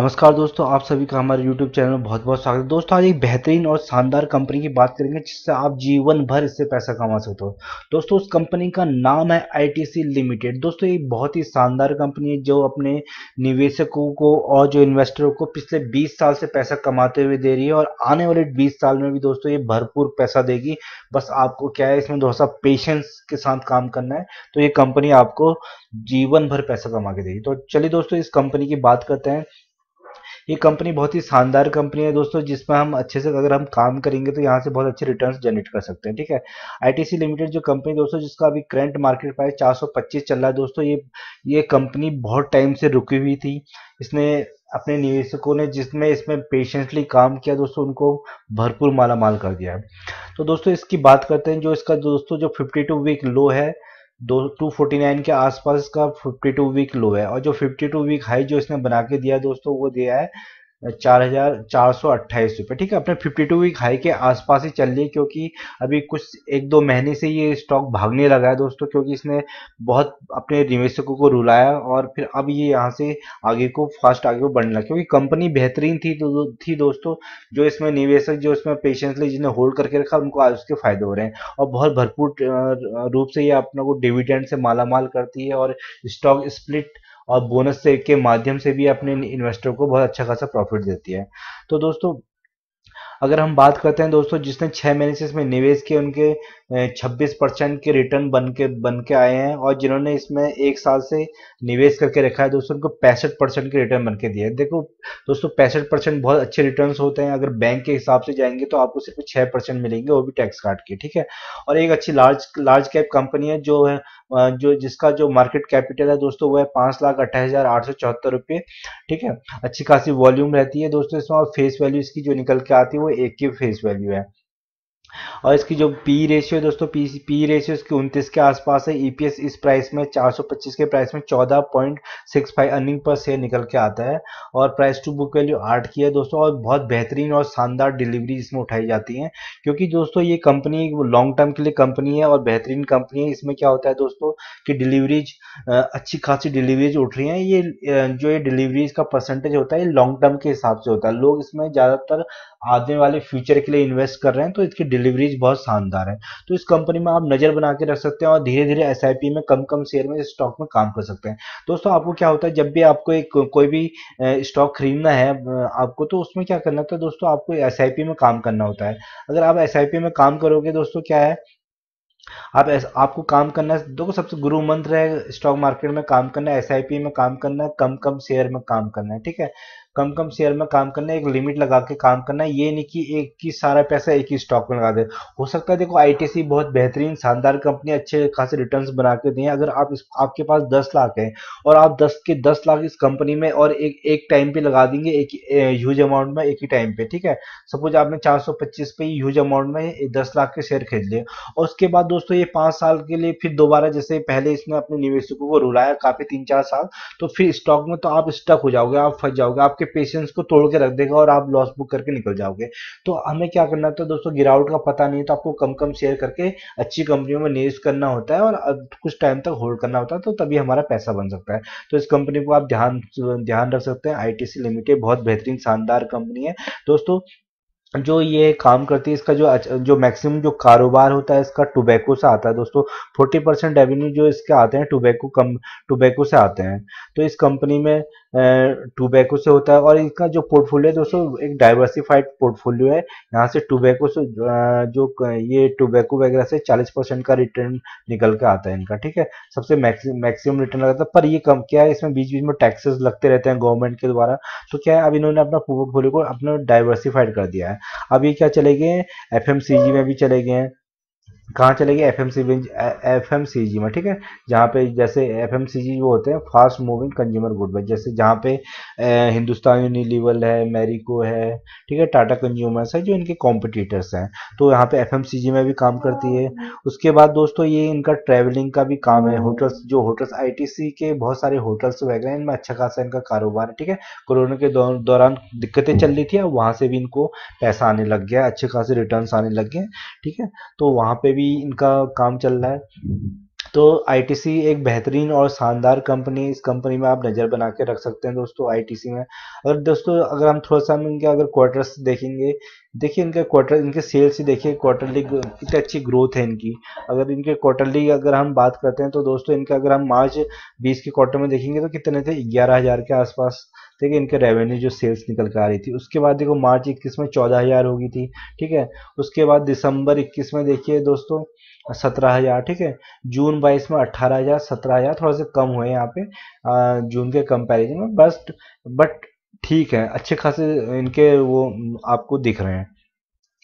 नमस्कार दोस्तों आप सभी का हमारे YouTube चैनल में बहुत बहुत स्वागत है दोस्तों आज एक बेहतरीन और शानदार कंपनी की बात करेंगे जिससे आप जीवन भर इससे पैसा कमा सकते हो दोस्तों उस कंपनी का नाम है सी लिमिटेड दोस्तों ये बहुत ही शानदार कंपनी है जो अपने निवेशकों को और जो इन्वेस्टरों को पिछले बीस साल से पैसा कमाते हुए दे रही है और आने वाले बीस साल में भी दोस्तों ये भरपूर पैसा देगी बस आपको क्या है इसमें थोड़ा सा पेशेंस के साथ काम करना है तो ये कंपनी आपको जीवन भर पैसा कमा के देगी तो चलिए दोस्तों इस कंपनी की बात करते हैं ये कंपनी बहुत ही शानदार कंपनी है दोस्तों जिसमें हम अच्छे से अगर हम काम करेंगे तो यहाँ से बहुत अच्छे रिटर्न जनरेट कर सकते हैं ठीक है आईटीसी लिमिटेड जो कंपनी दोस्तों जिसका अभी करंट मार्केट प्राइस चार चल रहा है दोस्तों ये ये कंपनी बहुत टाइम से रुकी हुई थी इसने अपने निवेशकों ने जिसमें इसमें पेशेंसली काम किया दोस्तों उनको भरपूर माला माल कर दिया है तो दोस्तों इसकी बात करते हैं जो इसका दोस्तों जो फिफ्टी वीक लो है दो टू फोर्टी नाइन के आसपास का फिफ्टी टू वीक लो है और जो फिफ्टी टू वीक हाई जो इसने बना के दिया दोस्तों वो दिया है चार हजार चार सौ अट्ठाईस रुपये ठीक है अपने फिफ्टी टू वीक हाई के आसपास ही चल रही है क्योंकि अभी कुछ एक दो महीने से ये स्टॉक भागने लगा है दोस्तों क्योंकि इसने बहुत अपने निवेशकों को रुलाया और फिर अब ये यहाँ से आगे को फास्ट आगे को बढ़ने लगा क्योंकि कंपनी बेहतरीन थी तो थी दोस्तों जो इसमें निवेशक जो इसमें पेशेंसली जिन्हें होल्ड करके रखा उनको आज उसके फायदे हो रहे हैं और बहुत भरपूर रूप से ये अपने को डिविडेंड से मालामाल करती है और स्टॉक स्प्लिट और बोनस से के माध्यम से भी अपने इन्वेस्टर को बहुत अच्छा खासा प्रॉफिट देती है तो दोस्तों अगर हम बात करते हैं दोस्तों जिसने छह महीने से इसमें निवेश किए उनके 26 परसेंट के रिटर्न बन के बन के आए हैं और जिन्होंने इसमें एक साल से निवेश करके रखा है दोस्तों उनको पैंसठ परसेंट के रिटर्न बन के दिए देखो दोस्तों पैंसठ परसेंट बहुत अच्छे रिटर्न होते हैं अगर बैंक के हिसाब से जाएंगे तो आपको सिर्फ छह परसेंट मिलेंगे वो भी टैक्स काट के ठीक है और एक अच्छी लार्ज लार्ज कैप कंपनी है जो है जो जिसका जो मार्केट कैपिटल है दोस्तों वो है पांच लाख अट्ठाईस हजार आठ सौ चौहत्तर रुपये ठीक है अच्छी खासी वॉल्यूम रहती है दोस्तों इसमें और फेस वैल्यू इसकी जो निकल के आती है वो एक की फेस वैल्यू है और इसकी जो पी रेशियो दोस्तों पी पी रेशियो इसकी उनतीस के आसपास है ईपीएस e इस प्राइस में 425 के प्राइस में 14.65 पॉइंट अर्निंग पर शेयर निकल के आता है और प्राइस टू बुक वैल्यू आठ की है दोस्तों और बहुत बेहतरीन और शानदार डिलीवरी इसमें उठाई जाती है क्योंकि दोस्तों ये कंपनी लॉन्ग टर्म के लिए कंपनी है और बेहतरीन कंपनी है इसमें क्या होता है दोस्तों की डिलीवरीज अच्छी खासी डिलीवरीज उठ रही है ये जो ये डिलीवरीज का परसेंटेज होता है ये लॉन्ग टर्म के हिसाब से होता है लोग इसमें ज़्यादातर आने वाले फ्यूचर के लिए इन्वेस्ट कर रहे हैं तो इसकी डिलीवरीज बहुत शानदार है तो इस कंपनी में आप नज़र बना के रख सकते हैं और धीरे धीरे एस में कम कम शेयर में स्टॉक में काम कर सकते हैं दोस्तों आपको क्या होता है जब भी आपको एक कोई भी स्टॉक खरीदना है आपको तो उसमें क्या करना होता है दोस्तों आपको एस में काम करना होता है अगर आप एस में काम करोगे दोस्तों क्या है आप एस, आपको काम करना देखो सबसे गुरु मंत्र है स्टॉक मार्केट में काम करना है एस में काम करना है कम कम शेयर में काम करना है ठीक है कम कम शेयर में काम करना है एक लिमिट लगा के काम करना है ये नहीं कि एक ही सारा पैसा एक ही स्टॉक में लगा दे हो सकता है देखो आईटीसी बहुत बेहतरीन शानदार कंपनी अच्छे खासे रिटर्न्स बना के दें अगर आप इस आपके पास दस लाख है और आप दस के दस लाख इस कंपनी में और एक एक टाइम पे लगा देंगे एक ह्यूज अमाउंट में एक ही टाइम पे ठीक है सपोज आपने चार सौ पच्चीस पे ह्यूज अमाउंट में दस लाख के शेयर खरीद लिए और उसके बाद दोस्तों ये पांच साल के लिए फिर दोबारा जैसे पहले इसने अपने निवेशकों को रुलाया काफी तीन चार साल तो फिर स्टॉक में तो आप स्टक हो जाओगे आप फंस जाओगे आपके आपके पेशेंस को तोड़ के रख देगा और आप लॉस बुक करके निकल जाओगे तो हमें क्या करना होता है दोस्तों गिरावट का पता नहीं तो आपको कम कम शेयर करके अच्छी कंपनियों में निवेश करना होता है और कुछ टाइम तक होल्ड करना होता है तो तभी हमारा पैसा बन सकता है तो इस कंपनी को आप ध्यान ध्यान रख सकते हैं आई लिमिटेड बहुत बेहतरीन शानदार कंपनी है दोस्तों जो ये काम करती है इसका जो जो मैक्सिमम जो कारोबार होता है इसका टोबैको से आता है दोस्तों 40 परसेंट रेवेन्यू जो इसके आते हैं टोबैको कम टोबैको से आते हैं तो इस कंपनी में टोबैको से होता है और इनका जो पोर्टफोलियो है दोस्तों एक डाइवर्सिफाइड पोर्टफोलियो है यहाँ से टोबैको से जो ये टोबैको वगैरह से चालीस परसेंट का रिटर्न निकल के आता है इनका ठीक है सबसे मैक्सिमम रिटर्न लगता है पर ये कम क्या है इसमें बीच बीच में टैक्सेस लगते रहते हैं गवर्नमेंट के द्वारा तो क्या है अब इन्होंने अपना पोर्टफोलियो को अपना डाइवर्सिफाइड कर दिया है अब ये क्या चले गए एफ में भी चले गए हैं कहाँ चलेगी F M C F M C G में ठीक है जहाँ पे जैसे एफ एम सी जी वो होते हैं फास्ट मूविंग कंज्यूमर गुड जैसे जहाँ पे हिंदुस्तान यूनिलीवल है मेरिको है ठीक है टाटा कंज्यूमर्स है जो इनके कॉम्पिटिटर्स हैं तो यहाँ पे एफ एम सी जी में भी काम करती है उसके बाद दोस्तों ये इनका ट्रैवलिंग का भी काम है होटल्स जो होटल्स आई टी सी के बहुत सारे होटल्स वगैरह हैं इनमें अच्छा खासा इनका कारोबार है ठीक है कोरोना के दौरान दिक्कतें चल रही थी और वहाँ से भी इनको पैसा आने लग गया अच्छे खासे रिटर्न आने लग गए ठीक है तो वहाँ पे भी इनका काम चल रहा है तो आई एक बेहतरीन और शानदार कंपनी इस कंपनी में आप नज़र बना के रख सकते हैं दोस्तों आई में अगर दोस्तों अगर हम थोड़ा सा इनके अगर क्वार्टर्स देखेंगे देखिए इनके क्वार्टर इनके सेल्स ही देखिए क्वार्टरली कितनी अच्छी ग्रोथ है इनकी अगर इनके क्वार्टरली अगर हम बात करते हैं तो दोस्तों इनके अगर हम मार्च बीस के क्वार्टर में देखेंगे तो कितने थे ग्यारह हज़ार के आसपास ठीक है इनके रेवेन्यू जो सेल्स निकल कर आ रही थी उसके बाद देखो मार्च इक्कीस में चौदह हज़ार गई थी ठीक है उसके बाद दिसंबर इक्कीस में देखिए दोस्तों सत्रह हज़ार ठीक है जून बाईस में अट्ठारह हज़ार सत्रह हज़ार थोड़ा सा कम हुए यहाँ पे जून के कंपेरिजन में बस बट ठीक है अच्छे खासे इनके वो आपको दिख रहे हैं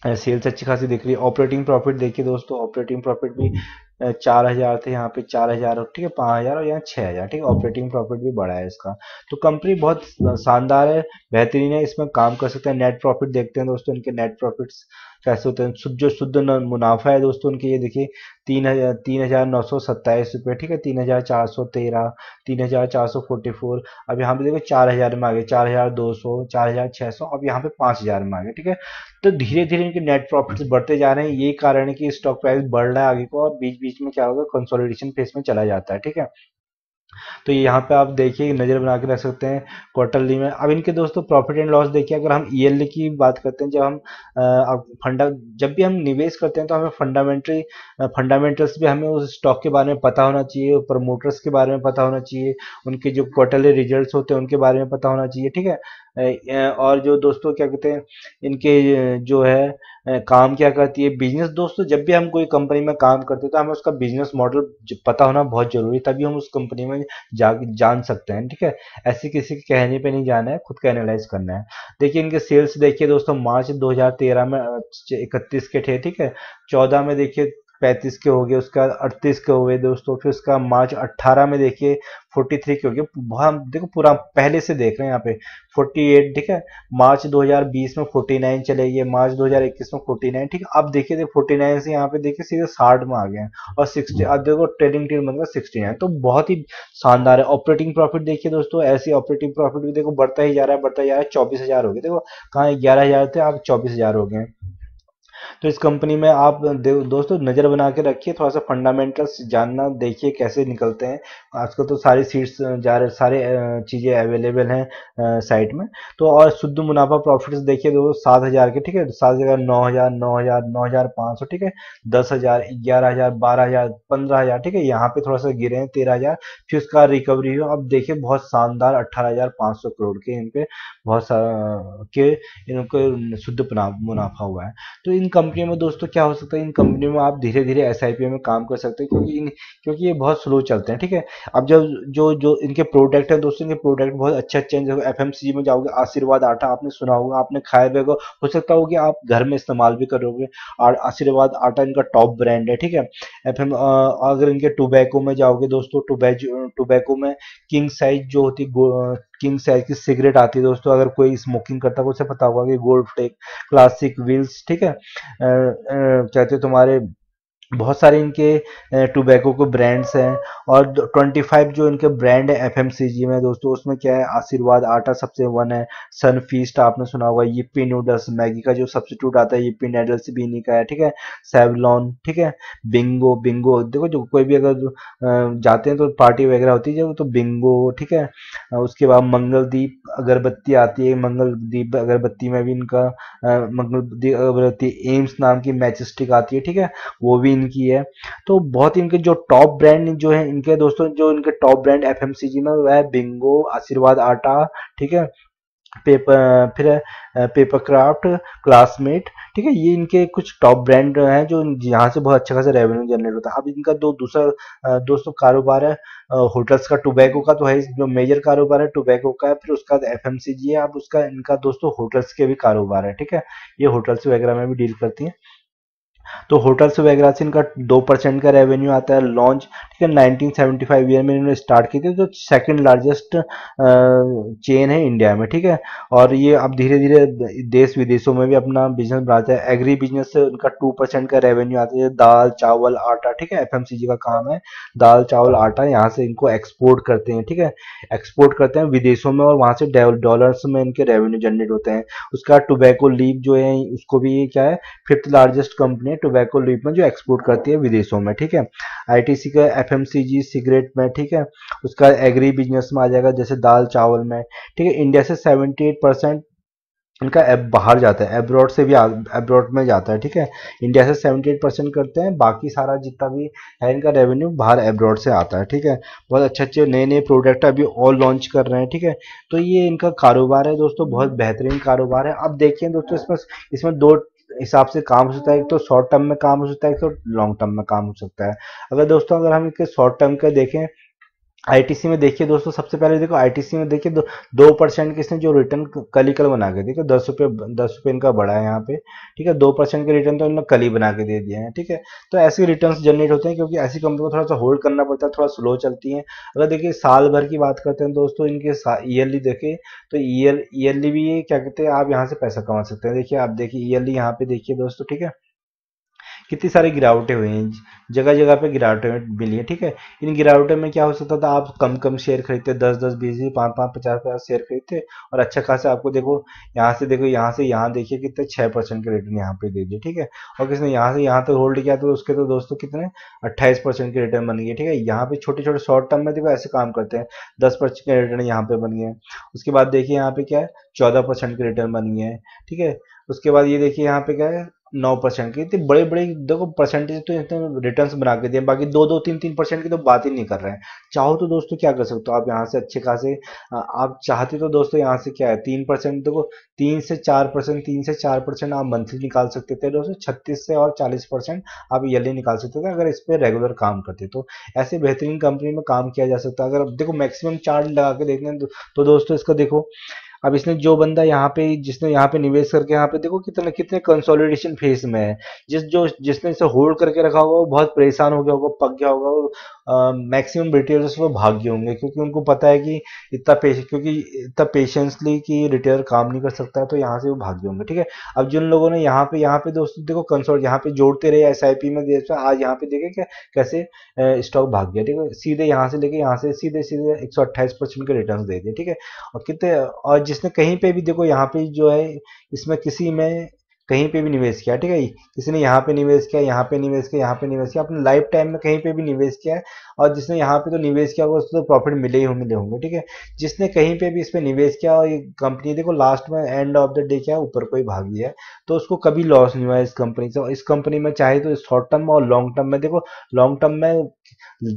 सेल्स अच्छी खासी दिख रही है ऑपरेटिंग प्रॉफिट देखिए दोस्तों ऑपरेटिंग प्रॉफिट भी चार हज़ार थे यहाँ पे चार हज़ार ठीक है पांच हज़ार और यहाँ छह हज़ार ठीक है ऑपरेटिंग प्रॉफिट भी बढ़ा है इसका तो कंपनी बहुत शानदार है बेहतरीन है इसमें काम कर सकते हैं नेट प्रॉफिट देखते हैं दोस्तों इनके नेट प्रॉफिट्स कैसे होते हैं शुद्ध जो शुद्ध मुनाफा है दोस्तों उनके ये देखिए तीन हजार तीन हजार नौ सौ सत्ताईस रुपये ठीक है तीन हजार चार सौ तेरह तीन हजार चार सौ फोर्टी फोर अब यहाँ पे देखो चार हजार में आ गए चार हजार दो सौ चार हजार छः सौ अब यहाँ पे पाँच हजार में आ गए ठीक है तो धीरे धीरे इनके नेट प्रॉफिट्स बढ़ते जा रहे हैं यही कारण है कि स्टॉक प्राइस बढ़ रहा है आगे को और बीच बीच में क्या होगा कंसोलिडेशन फेस में चला जाता है ठीक है तो यहाँ पे आप देखिए नज़र बना के रख सकते हैं क्वार्टरली में अब इनके दोस्तों प्रॉफिट एंड लॉस देखिए अगर हम ईयरली की बात करते हैं जब हम फंडा जब भी हम निवेश करते हैं तो हमें फंडामेंटली फंडामेंटल्स भी हमें उस स्टॉक के बारे में पता होना चाहिए प्रमोटर्स के बारे में पता होना चाहिए उनके जो क्वार्टरली रिजल्ट होते हैं उनके बारे में पता होना चाहिए ठीक है और जो दोस्तों क्या कहते हैं इनके जो है काम क्या करती है बिजनेस दोस्तों तो जब भी हम कोई कंपनी में काम करते हैं तो हमें उसका बिजनेस मॉडल पता होना बहुत जरूरी है तभी हम उस कंपनी में जा जान सकते हैं ठीक है ऐसे किसी के कहने पे नहीं जाना है खुद का एनालाइज करना है देखिए इनके सेल्स देखिए दोस्तों मार्च 2013 में इकतीस के थे ठीक है चौदह में देखिए पैंतीस के हो गए उसके बाद अड़तीस के हो गए दोस्तों फिर उसका मार्च अट्ठारह में देखिए फोर्टी थ्री के हो गए हम देखो पूरा पहले से देख रहे हैं यहाँ पे फोर्टी एट ठीक है मार्च दो हजार बीस में फोर्टी नाइन चले गए मार्च दो हजार इक्कीस में फोर्टी नाइन ठीक है अब देखिए फोर्टी नाइन से यहाँ पे देखिए सीधे साठ में आ गए हैं और सिक्सटी अब देखो ट्रेडिंग टीम मतलब सिक्सटी नाइन तो बहुत ही शानदार है ऑपरेटिंग प्रॉफिट देखिए दोस्तों ऐसे ऑपरेटिंग प्रॉफिट भी देखो बढ़ता ही जा रहा है बढ़ता ही जा रहा है चौबीस हजार हो गए देखो कहाँ ग्यारह हजार थे आप चौबीस हजार हो गए तो इस कंपनी में आप दोस्तों नज़र बना के रखिए थोड़ा सा फंडामेंटल्स जानना देखिए कैसे निकलते हैं आजकल तो सारी सीट्स जा रहे सारे चीज़ें अवेलेबल हैं साइट में तो और शुद्ध मुनाफा प्रॉफिट्स देखिए दोस्तों सात हज़ार के ठीक है सात हज़ार नौ हज़ार नौ हज़ार नौ हज़ार पांच सौ ठीक है दस हज़ार ग्यारह हज़ार बारह हज़ार पंद्रह हज़ार ठीक है यहाँ पे थोड़ा सा गिरे हैं तेरह हज़ार फिर उसका रिकवरी हो अब देखिए बहुत शानदार अट्ठारह हज़ार पांच सौ करोड़ के इनपे बहुत सारा के इनको शुद्ध मुनाफा हुआ है तो इन कंपनियों में दोस्तों क्या हो सकता है इन कंपनियों में आप धीरे धीरे एस में काम कर सकते हैं क्योंकि इन क्योंकि ये बहुत स्लो चलते हैं ठीक है अब जब जो जो इनके प्रोडक्ट है दोस्तों इनके प्रोडक्ट बहुत अच्छे अच्छे हैं जब एफ में जाओगे आशीर्वाद आटा आपने सुना होगा आपने खाया भी हो सकता हो कि आप घर में इस्तेमाल भी करोगे और आशीर्वाद आटा इनका टॉप ब्रांड है ठीक है एफ अगर इनके टोबैको में जाओगे दोस्तों टोबैको में किंग साइज जो होती किंग साइज की सिगरेट आती है दोस्तों अगर कोई स्मोकिंग करता है तो उसे पता होगा कि गोल्ड टेक क्लासिक व्हील्स ठीक है कहते तुम्हारे बहुत सारे इनके टोबैको के ब्रांड्स हैं और 25 जो इनके ब्रांड है एफएमसीजी में दोस्तों उसमें क्या है आशीर्वाद आटा सबसे वन है सन फीस्ट आपने सुना हुआ ये यिप्पी नूडल्स मैगी का जो सब्सिट्यूट आता है यिप्पी नूडल्स भी इन्हीं का है ठीक है सेवलॉन ठीक है बिंगो बिंगो देखो जो कोई भी अगर जाते हैं तो पार्टी वगैरह होती है तो बिंगो ठीक है उसके बाद मंगलदीप अगरबत्ती आती है मंगलदीप अगरबत्ती में भी इनका मंगलदीप अगरबत्ती एम्स नाम की मैचस्टिक आती है ठीक है वो भी इनकी है तो बहुत इनके जो टॉप ब्रांड जो है इनके दोस्तों जो इनके टॉप ब्रांड एफ में वह है बिंगो आशीर्वाद आटा ठीक है पेपर फिर पेपर क्राफ्ट क्लासमेट ठीक है ये इनके कुछ टॉप ब्रांड हैं जो यहाँ से बहुत अच्छा खासा रेवेन्यू जनरेट होता है अब इनका दो दूसरा दोस्तों कारोबार है होटल्स का टोबैको का तो है जो मेजर कारोबार है टोबैको का है फिर उसका एफ है अब उसका इनका दोस्तों होटल्स के भी कारोबार है ठीक है ये होटल्स वगैरह में भी डील करती है तो होटल्स वगैरह से इनका दो परसेंट का रेवेन्यू आता है लॉन्च ठीक है 1975 ईयर में इन्होंने स्टार्ट की थी तो सेकंड लार्जेस्ट चेन है इंडिया में ठीक है और ये अब धीरे धीरे देश विदेशों में भी अपना बिजनेस बढ़ाते हैं एग्री बिजनेस से उनका टू परसेंट का रेवेन्यू आता है दाल चावल आटा ठीक है एफ का काम है दाल चावल आटा यहाँ से इनको एक्सपोर्ट करते हैं ठीक है एक्सपोर्ट करते हैं विदेशों में और वहाँ से डॉलर्स में इनके रेवेन्यू जनरेट होते हैं उसका टोबैको लीव जो है उसको भी क्या है fifth largest company tobacco leap में जो एक्सपोर्ट करती है विदेशों में ठीक है आईटीसी का एफएमसीजी सिगरेट में ठीक है उसका एग्री बिजनेस में आ जाएगा जैसे दाल चावल में ठीक है इंडिया से सेवेंटी इनका एप बाहर जाता है एब्रॉड से भी एब्रॉड में जाता है ठीक है इंडिया से 78 परसेंट करते हैं बाकी सारा जितना भी है इनका रेवेन्यू बाहर एब्रॉड से आता है ठीक है बहुत अच्छे अच्छे नए नए प्रोडक्ट अभी और लॉन्च कर रहे हैं ठीक है तो ये इनका कारोबार है दोस्तों बहुत बेहतरीन कारोबार है अब देखिए दोस्तों इसमें इसमें दो हिसाब से काम हो सकता है एक तो शॉर्ट टर्म में काम हो सकता है एक तो लॉन्ग टर्म में काम हो सकता है अगर दोस्तों अगर हम इसके शॉर्ट टर्म के देखें आई में देखिए दोस्तों सबसे पहले देखो आई में देखिए दो, दो परसेंट किसने जो रिटर्न कल ही कल बना के देखो दस रुपये दस रुपये इनका बढ़ा है यहाँ पे ठीक है दो परसेंट के रिटर्न तो इन्होंने कल ही बना के दे दिए हैं ठीक है तो ऐसे रिटर्न जनरेट होते हैं क्योंकि ऐसी कंपनी को थोड़ा सा होल्ड करना पड़ता है थोड़ा स्लो चलती है अगर देखिए साल भर की बात करते हैं दोस्तों इनके ईयरली देखे तो ईयरली भी क्या कहते हैं आप यहाँ से पैसा कमा सकते हैं देखिए आप देखिए ईयरली यहाँ पे देखिए दोस्तों ठीक है कितनी सारी गिरावटें हुई हैं जगह जगह पे गिरावटें मिली हैं ठीक है इन गिरावटें में क्या हो सकता था आप कम कम शेयर खरीदते दस दस बीस बीस पाँच पाँच पचास पचास शेयर खरीदते और अच्छा खासा आपको देखो यहाँ से देखो यहाँ से यहाँ देखिए कितने छः परसेंट के रिटर्न यहाँ पे दे दिए ठीक है और किसने यहाँ से यहाँ तक तो होल्ड किया तो उसके तो दोस्तों कितने अट्ठाईस परसेंट के रिटर्न बन गए ठीक है यहाँ पे छोटे छोटे शॉर्ट टर्म में देखो ऐसे काम करते हैं दस परसेंट के रिटर्न यहाँ पे बन गए उसके बाद देखिए यहाँ पे क्या है चौदह परसेंट के रिटर्न बन गए ठीक है उसके बाद ये देखिए यहाँ पे क्या है नौ परसेंट की इतनी बड़े बड़े देखो परसेंटेज तो इतने रिटर्न्स बना के दिए बाकी दो दो तीन तीन परसेंट की तो बात ही नहीं कर रहे हैं चाहो तो दोस्तों क्या कर सकते हो आप यहाँ से अच्छे खासे आप चाहते तो दोस्तों यहाँ से क्या है तीन परसेंट देखो तीन से चार परसेंट तीन से चार परसेंट आप मंथली निकाल सकते थे दोस्तों छत्तीस से और चालीस आप ईयरली निकाल सकते थे अगर इस पर रेगुलर काम करते तो ऐसे बेहतरीन कंपनी में काम किया जा सकता है अगर देखो मैक्सिमम चार्ज लगा के देखते हैं तो, तो दोस्तों इसका देखो अब इसने जो बंदा यहाँ पे जिसने यहाँ पे निवेश करके यहाँ पे देखो कितने कितने कंसोलिडेशन फेज में है जिस जो जिसने इसे होल्ड करके रखा होगा वो बहुत परेशान हो गया होगा पक गया होगा मैक्सिमम रिटेलर्स वो भाग गए होंगे क्योंकि उनको पता है कि इतना क्योंकि इतना पेशेंसली कि रिटेलर काम नहीं कर सकता है तो यहाँ से वो भाग गए होंगे ठीक है अब जिन लोगों ने यहाँ पे यहाँ पे दोस्तों देखो कंसोल यहाँ पे जोड़ते रहे एस में आज यहाँ पे देखे क्या कैसे स्टॉक भाग गया ठीक है सीधे यहाँ से लेके यहाँ से सीधे सीधे एक के रिटर्न दे दिए ठीक है और कितने और जिसने कहीं पे भी देखो यहाँ पे जो है इसमें किसी में कहीं पे भी निवेश किया ठीक है किसी ने यहाँ पे निवेश किया यहाँ पे निवेश किया यहाँ पे निवेश किया अपने लाइफ टाइम में कहीं पे भी निवेश किया है और जिसने यहाँ पे तो निवेश किया होगा उसको तो प्रॉफिट मिले ही मिले होंगे ठीक है जिसने कहीं पे भी इस पर निवेश किया और ये कंपनी देखो लास्ट में एंड ऑफ द डे क्या ऊपर को ही भाग दिया है तो उसको कभी लॉस नहीं हुआ इस कंपनी से इस कंपनी में चाहे तो शॉर्ट टर्म और लॉन्ग टर्म में देखो लॉन्ग टर्म में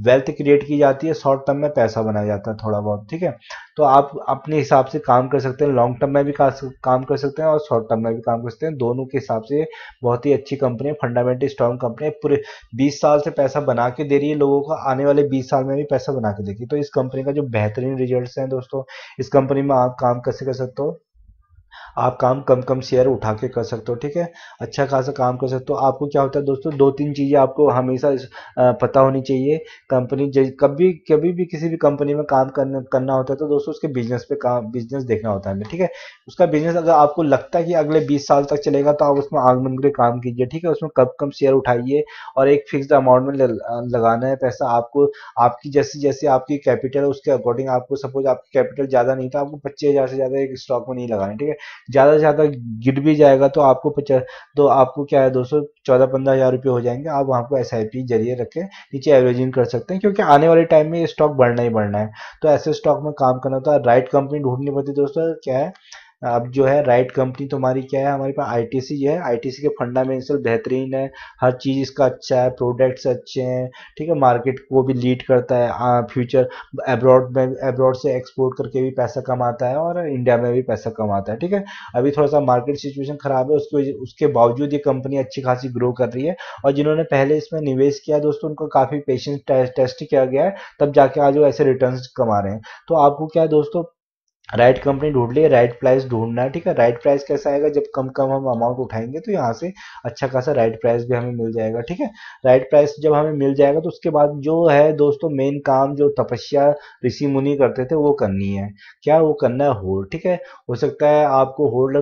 वेल्थ क्रिएट की जाती है शॉर्ट टर्म में पैसा बनाया जाता है थोड़ा बहुत ठीक है तो आप अपने हिसाब से काम कर सकते हैं लॉन्ग टर्म में भी काम कर सकते हैं और शॉर्ट टर्म में भी काम कर सकते हैं दोनों के हिसाब से बहुत ही अच्छी कंपनी है फंडामेंटल स्ट्रॉन्ग कंपनी है पूरे बीस साल से पैसा बना के दे रही है लोगों को आने वाले बीस साल में भी पैसा बना के देगी तो इस कंपनी का जो बेहतरीन रिजल्ट है दोस्तों इस कंपनी में आप काम कैसे कर सकते हो आप काम कम कम शेयर उठा के कर सकते हो ठीक है अच्छा खासा काम कर सकते हो तो आपको क्या होता है दोस्तों दो तीन चीज़ें आपको हमेशा पता होनी चाहिए कंपनी कभी कभी भी किसी भी कंपनी में काम करना करना होता है तो दोस्तों उसके बिजनेस पे काम बिजनेस देखना होता है ठीक है उसका बिजनेस अगर आपको लगता है कि अगले बीस साल तक चलेगा तो आप उसमें आग मन काम कीजिए ठीक है उसमें कम कम शेयर उठाइए और एक फिक्स अमाउंट में लगाना है पैसा आपको आपकी जैसी जैसे आपकी कैपिटल उसके अकॉर्डिंग आपको सपोज आपकी कैपिटल ज़्यादा नहीं था आपको पच्चीस हज़ार से ज़्यादा एक स्टॉक में नहीं लगाना ठीक है ज़्यादा से ज़्यादा गिर भी जाएगा तो आपको पचास तो आपको क्या है दोस्तों चौदह पंद्रह हज़ार रुपये हो जाएंगे आप वहाँ को एस आई पी जरिए रखे नीचे एवरेजिंग कर सकते हैं क्योंकि आने वाले टाइम में ये स्टॉक बढ़ना ही बढ़ना है तो ऐसे स्टॉक में काम करना होता है राइट कंपनी ढूंढनी पड़ती है दोस्तों क्या है अब जो है राइट कंपनी तुम्हारी क्या है हमारे पास आईटीसी है आईटीसी के फंडामेंटल बेहतरीन है हर चीज़ इसका अच्छा है प्रोडक्ट्स अच्छे हैं ठीक है मार्केट को भी लीड करता है फ्यूचर एब्रॉड में एब्रॉड से एक्सपोर्ट करके भी पैसा कमाता है और इंडिया में भी पैसा कमाता है ठीक है अभी थोड़ा सा मार्केट सिचुएशन खराब है उसके उसके बावजूद ये कंपनी अच्छी खासी ग्रो कर रही है और जिन्होंने पहले इसमें निवेश किया दोस्तों उनको काफ़ी पेशेंस टेस्ट किया गया है तब जाके आज वो ऐसे रिटर्न कमा रहे हैं तो आपको क्या है दोस्तों राइट कंपनी ढूंढ लिए राइट प्राइस ढूंढना है ठीक है राइट प्राइस कैसा आएगा जब कम कम हम अमाउंट उठाएंगे तो यहाँ से अच्छा खासा राइट प्राइस भी हमें मिल जाएगा ठीक है राइट प्राइस जब हमें मिल जाएगा तो उसके बाद जो है दोस्तों मेन काम जो तपस्या ऋषि मुनि करते थे वो करनी है क्या वो करना है होल्ड ठीक है हो सकता है आपको होल्ड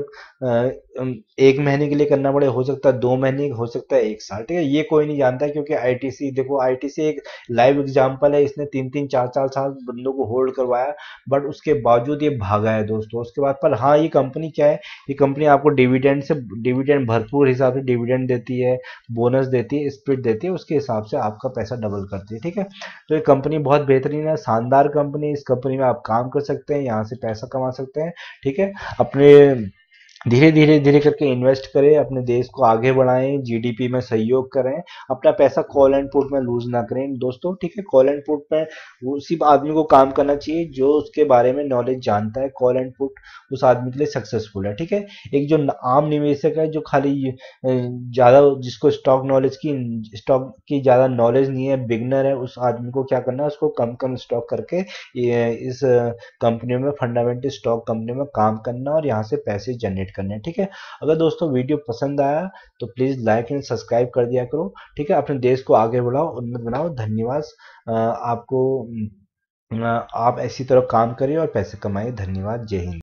एक महीने के लिए करना पड़े हो सकता है दो महीने हो सकता है एक साल ठीक है ये कोई नहीं जानता क्योंकि आई देखो आई एक लाइव एग्जाम्पल है इसने तीन तीन चार चार साल बंदों को होल्ड करवाया बट उसके बावजूद ये भागा है दोस्तों उसके बाद पर हाँ ये कंपनी क्या है ये कंपनी आपको डिविडेंड से डिविडेंड भरपूर हिसाब से डिविडेंड देती है बोनस देती है स्प्रिट देती है उसके हिसाब से आपका पैसा डबल करती है ठीक है तो ये कंपनी बहुत बेहतरीन है शानदार कंपनी इस कंपनी में आप काम कर सकते हैं यहाँ से पैसा कमा सकते हैं ठीक है अपने धीरे धीरे धीरे करके इन्वेस्ट करें अपने देश को आगे बढ़ाएं जीडीपी में सहयोग करें अपना पैसा कॉल एंड पुट में लूज ना करें दोस्तों ठीक है कॉल एंड पुट में उसी आदमी को काम करना चाहिए जो उसके बारे में नॉलेज जानता है कॉल एंड पुट उस आदमी के लिए सक्सेसफुल है ठीक है एक जो आम निवेशक है जो खाली ज़्यादा जिसको स्टॉक नॉलेज की स्टॉक की ज़्यादा नॉलेज नहीं है बिगनर है उस आदमी को क्या करना है उसको कम कम स्टॉक करके इस कंपनी में फंडामेंटल स्टॉक कंपनी में काम करना और यहाँ से पैसे जनरेट कनेक्ट करने ठीक है अगर दोस्तों वीडियो पसंद आया तो प्लीज़ लाइक एंड सब्सक्राइब कर दिया करो ठीक है अपने देश को आगे बढ़ाओ उन्नत बनाओ धन्यवाद आपको आप ऐसी तरह काम करिए और पैसे कमाइए धन्यवाद जय हिंद